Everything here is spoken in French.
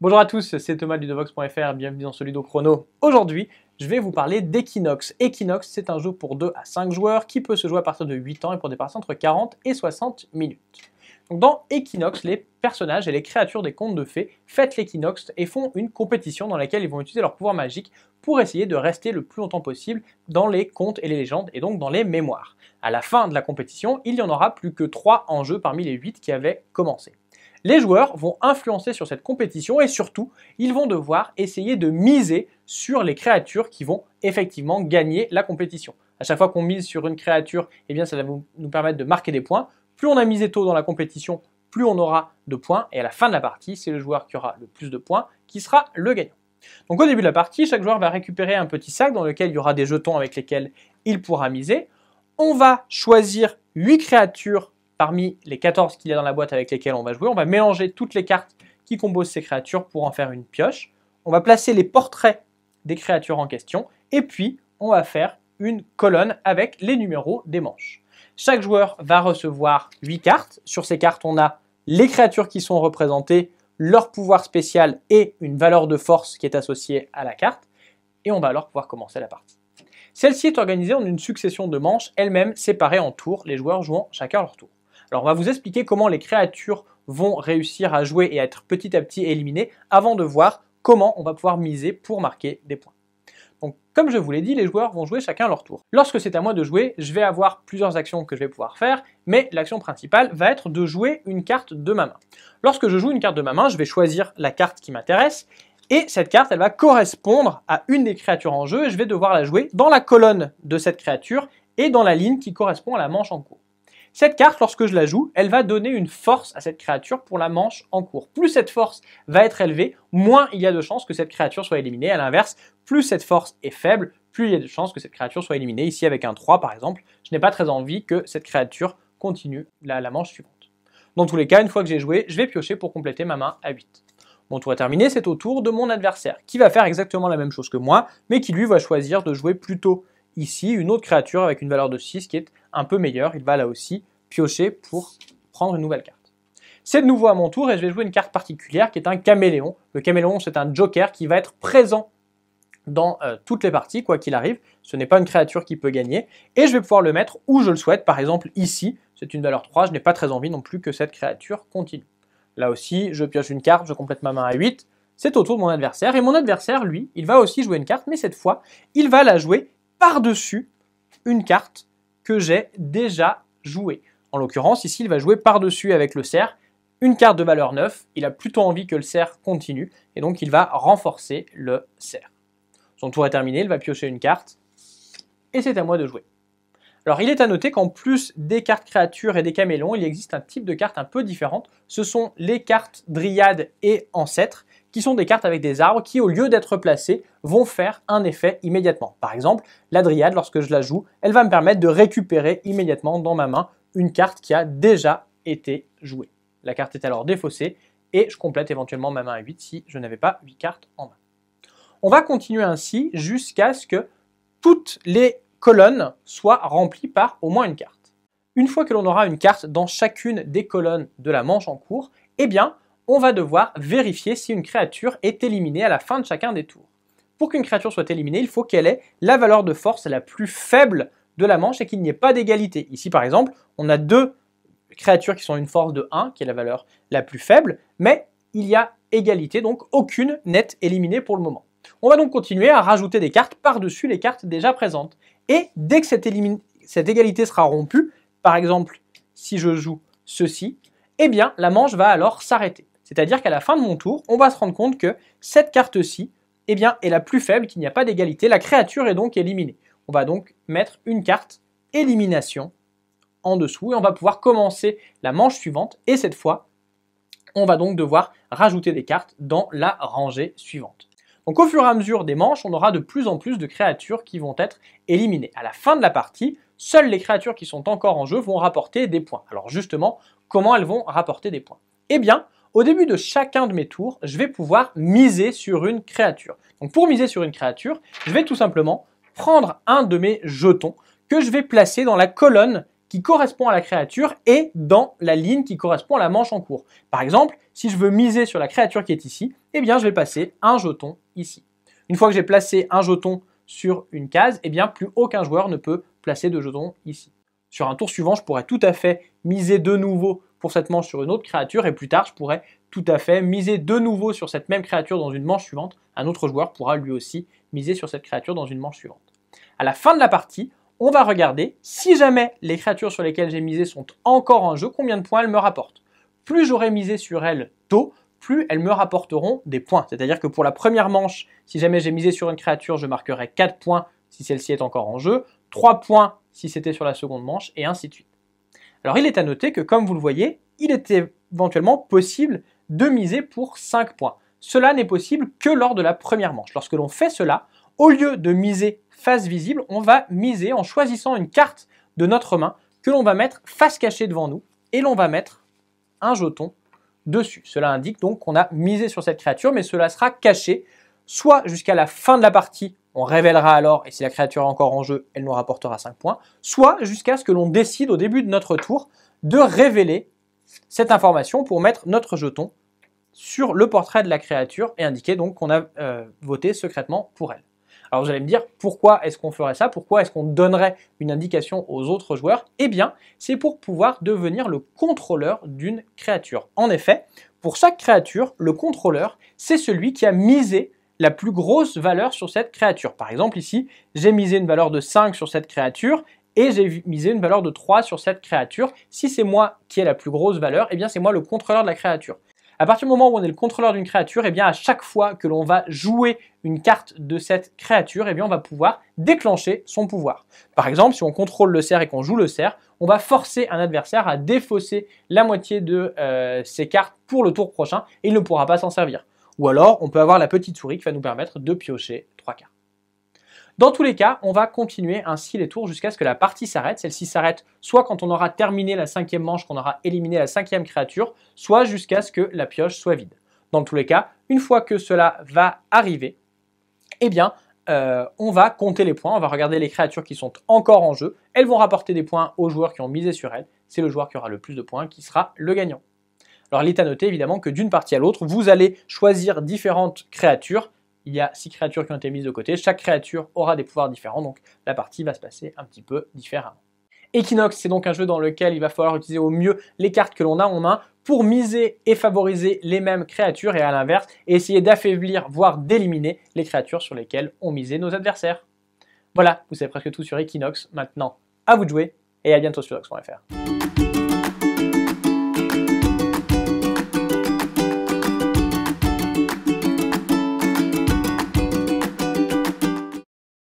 Bonjour à tous, c'est Thomas du Ludovox.fr, bienvenue dans ce Chrono. Aujourd'hui, je vais vous parler d'Equinox. Equinox, c'est un jeu pour 2 à 5 joueurs qui peut se jouer à partir de 8 ans et pour des parties entre 40 et 60 minutes. Donc dans Equinox, les personnages et les créatures des contes de fées fêtent l'équinoxe et font une compétition dans laquelle ils vont utiliser leur pouvoir magique pour essayer de rester le plus longtemps possible dans les contes et les légendes et donc dans les mémoires. À la fin de la compétition, il n'y en aura plus que 3 en jeu parmi les 8 qui avaient commencé. Les joueurs vont influencer sur cette compétition et surtout, ils vont devoir essayer de miser sur les créatures qui vont effectivement gagner la compétition. À chaque fois qu'on mise sur une créature, eh bien ça va nous permettre de marquer des points. Plus on a misé tôt dans la compétition, plus on aura de points. Et à la fin de la partie, c'est le joueur qui aura le plus de points qui sera le gagnant. Donc au début de la partie, chaque joueur va récupérer un petit sac dans lequel il y aura des jetons avec lesquels il pourra miser. On va choisir 8 créatures parmi les 14 qu'il y a dans la boîte avec lesquelles on va jouer. On va mélanger toutes les cartes qui composent ces créatures pour en faire une pioche. On va placer les portraits des créatures en question. Et puis, on va faire une colonne avec les numéros des manches. Chaque joueur va recevoir 8 cartes. Sur ces cartes, on a les créatures qui sont représentées, leur pouvoir spécial et une valeur de force qui est associée à la carte. Et on va alors pouvoir commencer la partie. Celle-ci est organisée en une succession de manches, elles-mêmes séparées en tours, les joueurs jouant chacun leur tour. Alors on va vous expliquer comment les créatures vont réussir à jouer et à être petit à petit éliminées avant de voir comment on va pouvoir miser pour marquer des points. Donc comme je vous l'ai dit, les joueurs vont jouer chacun leur tour. Lorsque c'est à moi de jouer, je vais avoir plusieurs actions que je vais pouvoir faire, mais l'action principale va être de jouer une carte de ma main. Lorsque je joue une carte de ma main, je vais choisir la carte qui m'intéresse, et cette carte, elle va correspondre à une des créatures en jeu, et je vais devoir la jouer dans la colonne de cette créature et dans la ligne qui correspond à la manche en cours. Cette carte, lorsque je la joue, elle va donner une force à cette créature pour la manche en cours. Plus cette force va être élevée, moins il y a de chances que cette créature soit éliminée. À l'inverse, plus cette force est faible, plus il y a de chances que cette créature soit éliminée. Ici, avec un 3 par exemple, je n'ai pas très envie que cette créature continue la, la manche suivante. Dans tous les cas, une fois que j'ai joué, je vais piocher pour compléter ma main à 8. Mon tour est terminé, c'est au tour de mon adversaire, qui va faire exactement la même chose que moi, mais qui lui va choisir de jouer plutôt ici une autre créature avec une valeur de 6 qui est un peu meilleure. Il va là aussi piocher pour prendre une nouvelle carte. C'est de nouveau à mon tour et je vais jouer une carte particulière qui est un caméléon. Le caméléon, c'est un joker qui va être présent dans euh, toutes les parties, quoi qu'il arrive. Ce n'est pas une créature qui peut gagner. Et je vais pouvoir le mettre où je le souhaite. Par exemple, ici, c'est une valeur 3. Je n'ai pas très envie non plus que cette créature continue. Là aussi, je pioche une carte, je complète ma main à 8. C'est au tour de mon adversaire. Et mon adversaire, lui, il va aussi jouer une carte, mais cette fois, il va la jouer par-dessus une carte que j'ai déjà jouée. En l'occurrence, ici, il va jouer par-dessus avec le cerf une carte de valeur 9. Il a plutôt envie que le cerf continue et donc il va renforcer le cerf. Son tour est terminé, il va piocher une carte et c'est à moi de jouer. Alors il est à noter qu'en plus des cartes créatures et des camélons, il existe un type de carte un peu différente. Ce sont les cartes dryades et ancêtres qui sont des cartes avec des arbres qui, au lieu d'être placées, vont faire un effet immédiatement. Par exemple, la dryade, lorsque je la joue, elle va me permettre de récupérer immédiatement dans ma main une carte qui a déjà été jouée. La carte est alors défaussée et je complète éventuellement ma main à 8 si je n'avais pas 8 cartes en main. On va continuer ainsi jusqu'à ce que toutes les colonnes soient remplies par au moins une carte. Une fois que l'on aura une carte dans chacune des colonnes de la manche en cours, eh bien, on va devoir vérifier si une créature est éliminée à la fin de chacun des tours. Pour qu'une créature soit éliminée, il faut qu'elle ait la valeur de force la plus faible de la manche et qu'il n'y ait pas d'égalité. Ici par exemple, on a deux créatures qui sont une force de 1, qui est la valeur la plus faible, mais il y a égalité, donc aucune n'est éliminée pour le moment. On va donc continuer à rajouter des cartes par-dessus les cartes déjà présentes. Et dès que cette, cette, égalité sera rompue, par exemple, si je joue ceci, eh bien, la manche va alors s'arrêter. C'est-à-dire qu'à la fin de mon tour, on va se rendre compte que cette carte-ci eh bien, est la plus faible, qu'il n'y a pas d'égalité. La créature est donc éliminée. On va donc mettre une carte élimination en dessous et on va pouvoir commencer la manche suivante. Et cette fois, on va donc devoir rajouter des cartes dans la rangée suivante. Donc au fur et à mesure des manches, on aura de plus en plus de créatures qui vont être éliminées. À la fin de la partie, seules les créatures qui sont encore en jeu vont rapporter des points. Alors justement, comment elles vont rapporter des points Eh bien, au début de chacun de mes tours, je vais pouvoir miser sur une créature. Donc pour miser sur une créature, je vais tout simplement prendre un de mes jetons que je vais placer dans la colonne qui correspond à la créature et dans la ligne qui correspond à la manche en cours. Par exemple, si je veux miser sur la créature qui est ici, eh bien je vais passer un jeton ici. Une fois que j'ai placé un jeton sur une case, eh bien plus aucun joueur ne peut placer de jeton ici. Sur un tour suivant, je pourrais tout à fait miser de nouveau pour cette manche sur une autre créature et plus tard je pourrais tout à fait miser de nouveau sur cette même créature dans une manche suivante. Un autre joueur pourra lui aussi miser sur cette créature dans une manche suivante. À la fin de la partie, on va regarder si jamais les créatures sur lesquelles j'ai misé sont encore en jeu, combien de points elles me rapportent. Plus j'aurai misé sur elles tôt, plus elles me rapporteront des points. C'est-à-dire que pour la première manche, si jamais j'ai misé sur une créature, je marquerai 4 points si celle-ci est encore en jeu, 3 points si c'était sur la seconde manche, et ainsi de suite. Alors il est à noter que comme vous le voyez, il est éventuellement possible de miser pour 5 points. Cela n'est possible que lors de la première manche. Lorsque l'on fait cela, au lieu de miser face visible, on va miser en choisissant une carte de notre main que l'on va mettre face cachée devant nous et l'on va mettre un jeton dessus. Cela indique donc qu'on a misé sur cette créature, mais cela sera caché soit jusqu'à la fin de la partie on révélera alors, et si la créature est encore en jeu, elle nous rapportera 5 points, soit jusqu'à ce que l'on décide au début de notre tour de révéler cette information pour mettre notre jeton sur le portrait de la créature et indiquer donc qu'on a euh, voté secrètement pour elle. Alors vous allez me dire, pourquoi est-ce qu'on ferait ça Pourquoi est-ce qu'on donnerait une indication aux autres joueurs Eh bien, c'est pour pouvoir devenir le contrôleur d'une créature. En effet, pour chaque créature, le contrôleur, c'est celui qui a misé la plus grosse valeur sur cette créature. Par exemple, ici, j'ai misé une valeur de 5 sur cette créature et j'ai misé une valeur de 3 sur cette créature. Si c'est moi qui ai la plus grosse valeur, eh bien c'est moi le contrôleur de la créature. À partir du moment où on est le contrôleur d'une créature, eh bien à chaque fois que l'on va jouer une carte de cette créature, eh bien on va pouvoir déclencher son pouvoir. Par exemple, si on contrôle le cerf et qu'on joue le cerf, on va forcer un adversaire à défausser la moitié de euh, ses cartes pour le tour prochain et il ne pourra pas s'en servir. Ou alors, on peut avoir la petite souris qui va nous permettre de piocher trois cartes. Dans tous les cas, on va continuer ainsi les tours jusqu'à ce que la partie s'arrête. Celle-ci s'arrête soit quand on aura terminé la cinquième manche, qu'on aura éliminé la cinquième créature, soit jusqu'à ce que la pioche soit vide. Dans tous les cas, une fois que cela va arriver, eh bien, euh, on va compter les points, on va regarder les créatures qui sont encore en jeu. Elles vont rapporter des points aux joueurs qui ont misé sur elles. C'est le joueur qui aura le plus de points qui sera le gagnant. Alors il est à noter évidemment que d'une partie à l'autre, vous allez choisir différentes créatures. Il y a six créatures qui ont été mises de côté. Chaque créature aura des pouvoirs différents, donc la partie va se passer un petit peu différemment. Equinox, c'est donc un jeu dans lequel il va falloir utiliser au mieux les cartes que l'on a en main pour miser et favoriser les mêmes créatures et à l'inverse, essayer d'affaiblir, voire d'éliminer les créatures sur lesquelles ont misé nos adversaires. Voilà, vous savez presque tout sur Equinox. Maintenant, à vous de jouer et à bientôt sur Equinox.fr